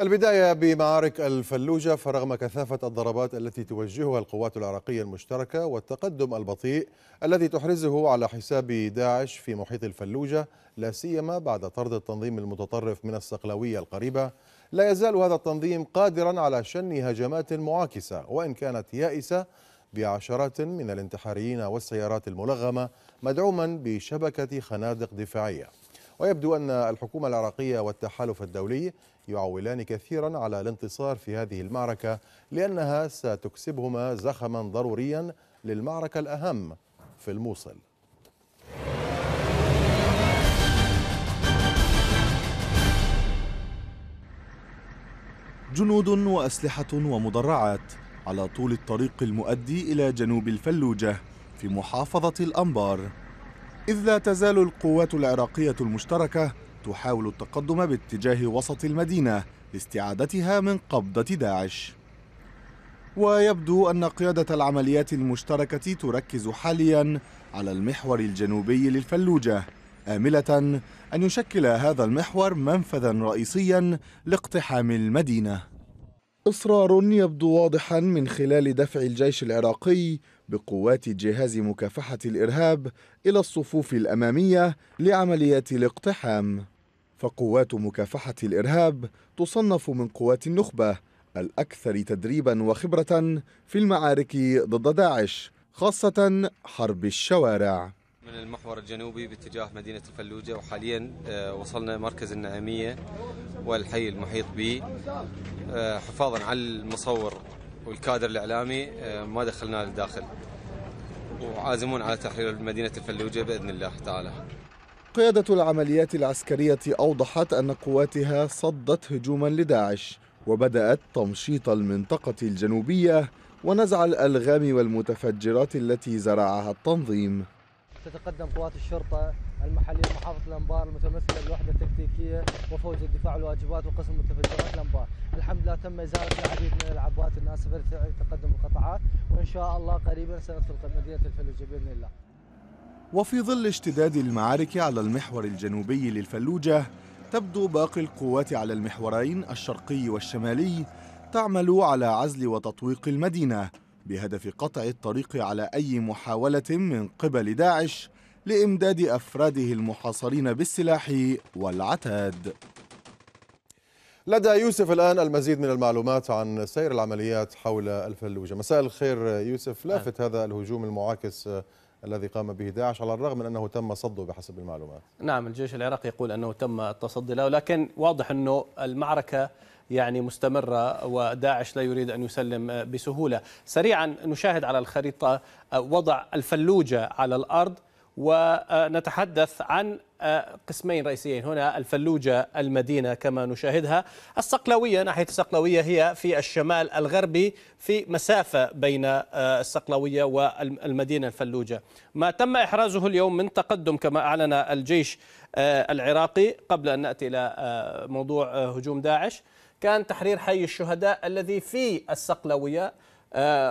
البداية بمعارك الفلوجة فرغم كثافة الضربات التي توجهها القوات العراقية المشتركة والتقدم البطيء الذي تحرزه على حساب داعش في محيط الفلوجة لا سيما بعد طرد التنظيم المتطرف من الصقلوية القريبة لا يزال هذا التنظيم قادرا على شن هجمات معاكسة وإن كانت يائسة بعشرات من الانتحاريين والسيارات الملغمة مدعوما بشبكة خنادق دفاعية ويبدو أن الحكومة العراقية والتحالف الدولي يعولان كثيرا على الانتصار في هذه المعركة لأنها ستكسبهما زخما ضروريا للمعركة الأهم في الموصل جنود وأسلحة ومدرعات على طول الطريق المؤدي إلى جنوب الفلوجة في محافظة الأنبار إذ لا تزال القوات العراقية المشتركة تحاول التقدم باتجاه وسط المدينة لاستعادتها من قبضة داعش ويبدو أن قيادة العمليات المشتركة تركز حاليا على المحور الجنوبي للفلوجة آملة أن يشكل هذا المحور منفذا رئيسيا لاقتحام المدينة إصرار يبدو واضحا من خلال دفع الجيش العراقي بقوات جهاز مكافحة الإرهاب إلى الصفوف الأمامية لعمليات الاقتحام فقوات مكافحة الإرهاب تصنف من قوات النخبة الأكثر تدريبا وخبرة في المعارك ضد داعش خاصة حرب الشوارع من المحور الجنوبي باتجاه مدينة الفلوجة وحاليا آه، وصلنا مركز النعمية والحي المحيط به آه، حفاظا على المصور والكادر الاعلامي آه، ما دخلناه للداخل وعازمون على تحرير مدينه الفلوجه باذن الله تعالى قيادة العمليات العسكرية أوضحت أن قواتها صدت هجوما لداعش وبدأت تمشيط المنطقة الجنوبية ونزع الألغام والمتفجرات التي زرعها التنظيم تتقدم قوات الشرطة المحليه محافظه الانبار المتمثله بالوحده التكتيكيه وفوج الدفاع والواجبات وقسم متفجرات الانبار، الحمد لله تم ازاله العديد من العبوات الناسفه لتقدم القطاعات وان شاء الله قريبا سندخل مدينه الفلوجه باذن الله. وفي ظل اشتداد المعارك على المحور الجنوبي للفلوجه تبدو باقي القوات على المحورين الشرقي والشمالي تعمل على عزل وتطويق المدينه بهدف قطع الطريق على اي محاوله من قبل داعش لإمداد أفراده المحاصرين بالسلاح والعتاد لدى يوسف الآن المزيد من المعلومات عن سير العمليات حول الفلوجة مساء الخير يوسف لافت هذا الهجوم المعاكس الذي قام به داعش على الرغم من أنه تم صده بحسب المعلومات نعم الجيش العراقي يقول أنه تم التصدي له لكن واضح أنه المعركة يعني مستمرة وداعش لا يريد أن يسلم بسهولة سريعا نشاهد على الخريطة وضع الفلوجة على الأرض ونتحدث عن قسمين رئيسيين هنا الفلوجة المدينة كما نشاهدها الصقلوية ناحية الصقلوية هي في الشمال الغربي في مسافة بين آه، الصقلوية والمدينة الفلوجة ما تم إحرازه اليوم من تقدم كما أعلن الجيش آه، العراقي قبل أن نأتي إلى آه، موضوع هجوم داعش كان تحرير حي الشهداء الذي في الصقلوية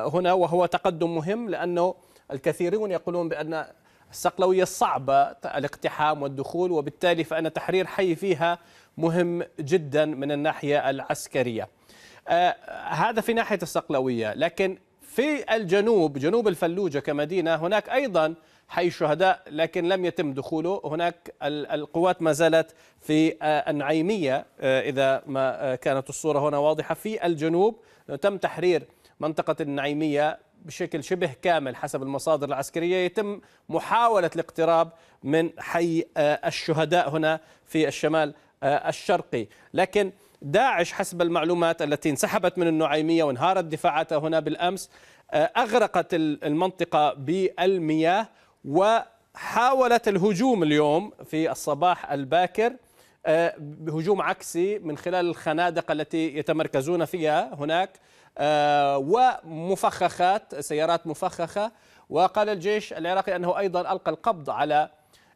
هنا وهو تقدم مهم لأنه الكثيرون يقولون بأن الصقلوية الصعبة الاقتحام والدخول وبالتالي فأن تحرير حي فيها مهم جدا من الناحية العسكرية آه، هذا في ناحية الصقلوية لكن في الجنوب جنوب الفلوجة كمدينة هناك أيضا حي الشهداء لكن لم يتم دخوله هناك القوات ما زالت في آه، النعيمية آه، إذا ما كانت الصورة هنا واضحة في الجنوب تم تحرير منطقة النعيمية بشكل شبه كامل حسب المصادر العسكرية يتم محاولة الاقتراب من حي آه، الشهداء هنا في الشمال آه، الشرقي لكن داعش حسب المعلومات التي انسحبت من النعيمية وانهارت دفاعاتها هنا بالأمس آه، أغرقت المنطقة بالمياه وحاولت الهجوم اليوم في الصباح الباكر هجوم عكسي من خلال الخنادق التي يتمركزون فيها هناك آه، ومفخخات سيارات مفخخة وقال الجيش العراقي أنه أيضا ألقى القبض على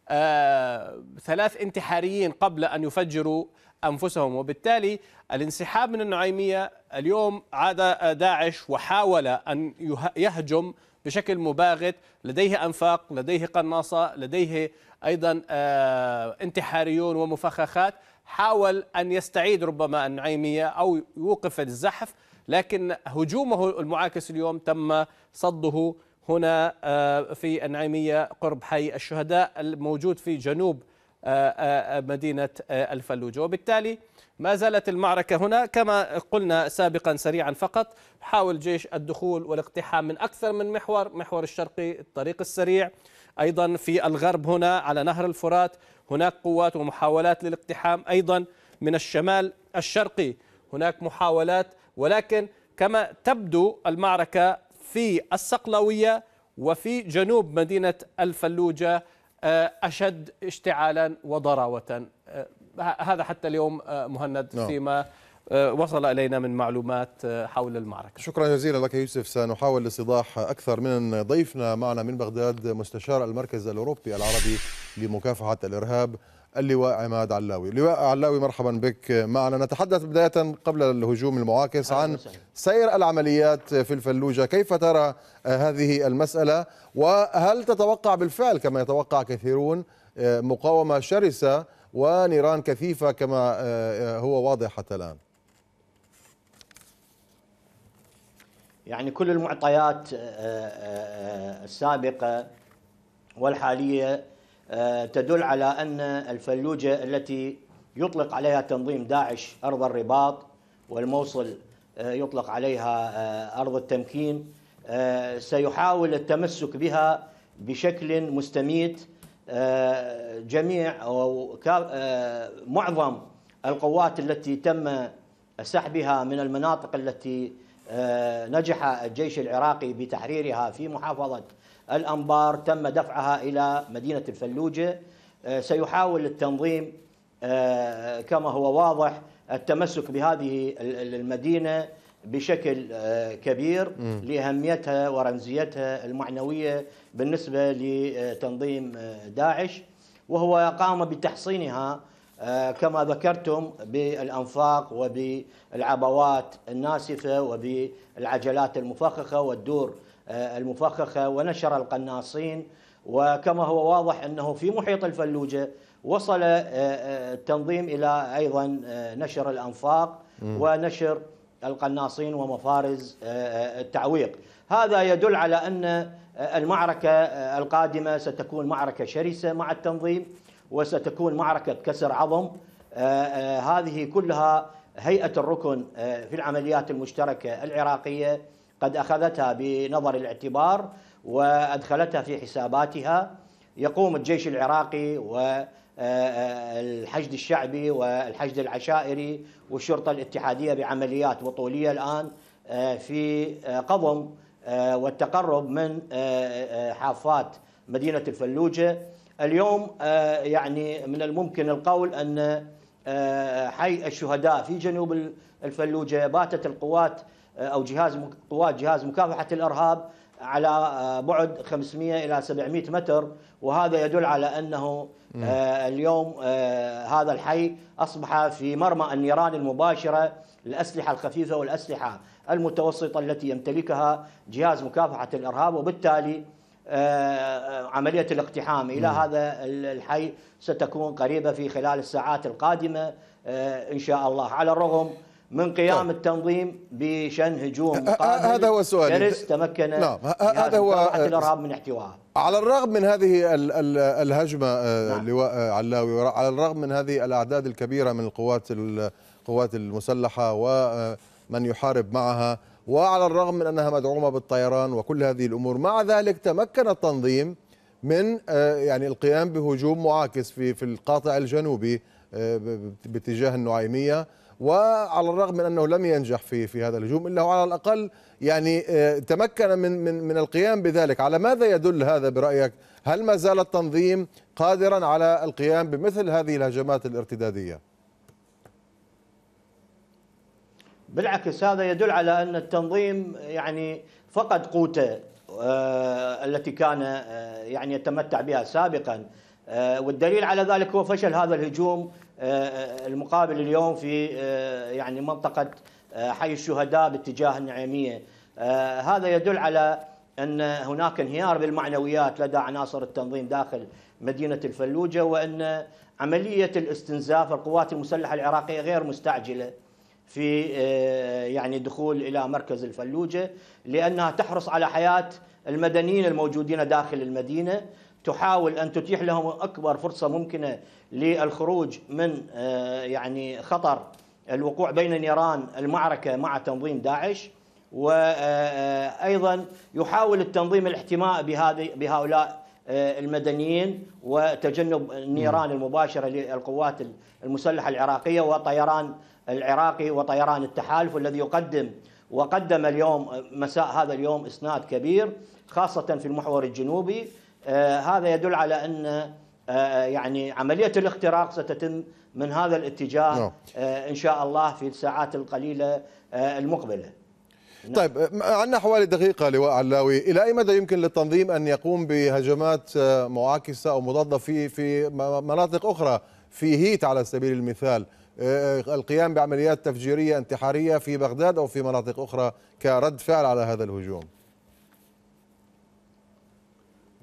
آه، ثلاث انتحاريين قبل أن يفجروا أنفسهم وبالتالي الانسحاب من النعيمية اليوم عاد داعش وحاول أن يهجم بشكل مباغت لديه أنفاق لديه قناصة لديه أيضا آه، انتحاريون ومفخخات حاول أن يستعيد ربما النعيمية أو يوقف الزحف لكن هجومه المعاكس اليوم تم صده هنا آه، في النعيمية قرب حي الشهداء الموجود في جنوب آه، آه، مدينة الفلوجة وبالتالي ما زالت المعركة هنا كما قلنا سابقا سريعا فقط حاول جيش الدخول والاقتحام من أكثر من محور محور الشرقي الطريق السريع أيضا في الغرب هنا على نهر الفرات هناك قوات ومحاولات للاقتحام أيضا من الشمال الشرقي هناك محاولات ولكن كما تبدو المعركة في السقلويه وفي جنوب مدينة الفلوجة آه، أشد اشتعالا وضراوة آه، هذا حتى اليوم آه، مهند نعم. فيما وصل إلينا من معلومات حول المعركة شكرا جزيلا لك يوسف سنحاول الاستيضاح أكثر من ضيفنا معنا من بغداد مستشار المركز الأوروبي العربي لمكافحة الإرهاب اللواء عماد علاوي اللواء علاوي مرحبا بك معنا نتحدث بداية قبل الهجوم المعاكس عن سير العمليات في الفلوجة كيف ترى هذه المسألة وهل تتوقع بالفعل كما يتوقع كثيرون مقاومة شرسة ونيران كثيفة كما هو واضح حتى الآن يعني كل المعطيات السابقة والحالية آه، تدل على أن الفلوجة التي يطلق عليها تنظيم داعش أرض الرباط والموصل آه، يطلق عليها آه، أرض التمكين سيحاول التمسك بها بشكل مستميت جميع أو معظم القوات التي تم سحبها من المناطق التي نجح الجيش العراقي بتحريرها في محافظة الأنبار تم دفعها إلى مدينة الفلوجة آه، سيحاول التنظيم آه، كما هو واضح التمسك بهذه المدينة بشكل آه، كبير لأهميتها ورمزيتها المعنوية بالنسبة لتنظيم داعش وهو قام بتحصينها كما ذكرتم بالأنفاق وبالعبوات الناسفة وبالعجلات المفخخة والدور آه، المفخخة ونشر القناصين وكما هو واضح أنه في محيط الفلوجة وصل آه، آه، التنظيم إلى أيضا نشر الأنفاق ونشر القناصين ومفارز التعويق هذا يدل على أن المعركة القادمة ستكون معركة شرسة مع التنظيم وستكون معركة كسر عظم هذه كلها هيئة الركن في العمليات المشتركة العراقية قد أخذتها بنظر الاعتبار وأدخلتها في حساباتها يقوم الجيش العراقي والحشد آه، آه، الشعبي والحشد العشائري والشرطة الاتحادية بعمليات بطولية الآن آه، في قضم والتقرب من حافات مدينة الفلوجة اليوم يعني من الممكن القول أن حي الشهداء في جنوب الفلوجة باتت القوات او جهاز قوات جهاز مكافحه الارهاب على آه، بعد 500 الى 700 متر وهذا يدل على انه آه، اليوم آه، هذا الحي اصبح في مرمى النيران المباشره الاسلحه الخفيفه والاسلحه المتوسطه التي يمتلكها جهاز مكافحه الارهاب وبالتالي عمليه الاقتحام الى هذا الحي ستكون قريبه في خلال الساعات القادمه ان شاء الله على الرغم من قيام طيب. التنظيم بشن هجوم مقابل هذا هو السؤال دارس تمكن نعم هذا هو الارهاب من احتوائها على الرغم من هذه الهجمه آه، نعم. لواء آه، علاوي على الرغم من هذه الاعداد الكبيره من القوات القوات المسلحه ومن آه، يحارب معها وعلى الرغم من انها مدعومه بالطيران وكل هذه الامور مع ذلك تمكن التنظيم من آه، يعني القيام بهجوم معاكس في في القاطع الجنوبي آه، باتجاه النعيميه وعلى الرغم من انه لم ينجح في في هذا الهجوم الا على الاقل يعني آه، تمكن من من من القيام بذلك، على ماذا يدل هذا برايك؟ هل ما زال التنظيم قادرا على القيام بمثل هذه الهجمات الارتداديه؟ بالعكس هذا يدل على ان التنظيم يعني فقد قوته آه، التي كان آه، يعني يتمتع بها سابقا آه، والدليل على ذلك هو فشل هذا الهجوم المقابل اليوم في يعني منطقة حي الشهداء باتجاه النعيمية هذا يدل على أن هناك انهيار بالمعنويات لدى عناصر التنظيم داخل مدينة الفلوجة وأن عملية الاستنزاف القوات المسلحة العراقية غير مستعجلة في آه، يعني دخول الى مركز الفلوجه لانها تحرص على حياه المدنيين الموجودين داخل المدينه تحاول ان تتيح لهم اكبر فرصه ممكنه للخروج من آه، يعني خطر الوقوع بين نيران المعركه مع تنظيم داعش وايضا آه، يحاول التنظيم الاحتماء بهذه بهؤلاء المدنيين وتجنب النيران المباشره للقوات المسلحه العراقيه وطيران العراقي وطيران التحالف الذي يقدم وقدم اليوم مساء هذا اليوم اسناد كبير خاصه في المحور الجنوبي آه، هذا يدل على ان آه، يعني عمليه الاختراق ستتم من هذا الاتجاه نعم. آه، ان شاء الله في الساعات القليله المقبله نعم. طيب عندنا حوالي دقيقة لواء علاوي، إلى أي مدى يمكن للتنظيم أن يقوم بهجمات معاكسة أو مضادة في في مناطق أخرى في هيت على سبيل المثال؟ آه، القيام بعمليات تفجيرية انتحارية في بغداد أو في مناطق أخرى كرد فعل على هذا الهجوم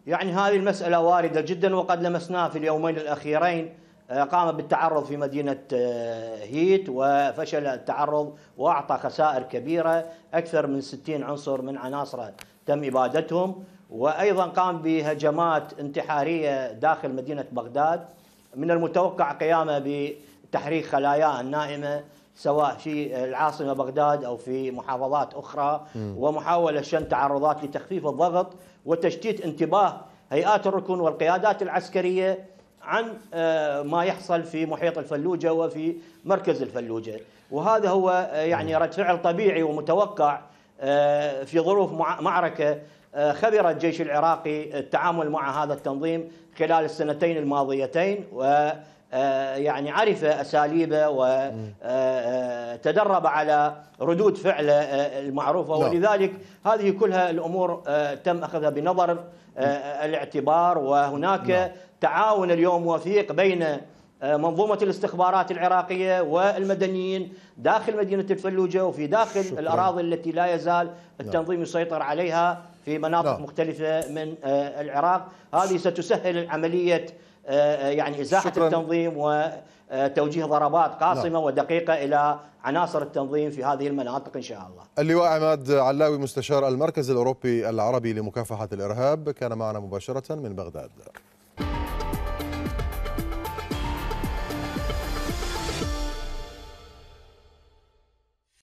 يعني هذه المسألة واردة جدا وقد لمسناها في اليومين الأخيرين آه، قام بالتعرض في مدينة آه، هيت وفشل التعرض وأعطى خسائر كبيرة أكثر من 60 عنصر من عناصره تم إبادتهم وأيضا قام بهجمات انتحارية داخل مدينة بغداد من المتوقع قيامه ب تحريك خلاياه النائمه سواء في العاصمه بغداد او في محافظات اخرى م. ومحاوله شن تعرضات لتخفيف الضغط وتشتيت انتباه هيئات الركن والقيادات العسكريه عن آه، ما يحصل في محيط الفلوجه وفي مركز الفلوجه وهذا هو آه، يعني رد فعل طبيعي ومتوقع آه، في ظروف معركه خبر الجيش العراقي التعامل مع هذا التنظيم خلال السنتين الماضيتين و آه، يعني عرف أساليبه وتدرب آه، آه، على ردود فعله المعروفة نعم. ولذلك هذه كلها الأمور تم أخذها بنظر الاعتبار وهناك نعم. تعاون اليوم وثيق بين منظومة الاستخبارات العراقية والمدنيين داخل مدينة الفلوجة وفي داخل شكرا. الأراضي التي لا يزال نعم. التنظيم يسيطر عليها في مناطق لا. مختلفة من العراق هذه ستسهل عملية آه، آه، يعني إزاحة شكرا. التنظيم وتوجيه ضربات قاصمة نعم. ودقيقة إلى عناصر التنظيم في هذه المناطق إن شاء الله اللواء عماد علاوي مستشار المركز الأوروبي العربي لمكافحة الإرهاب كان معنا مباشرة من بغداد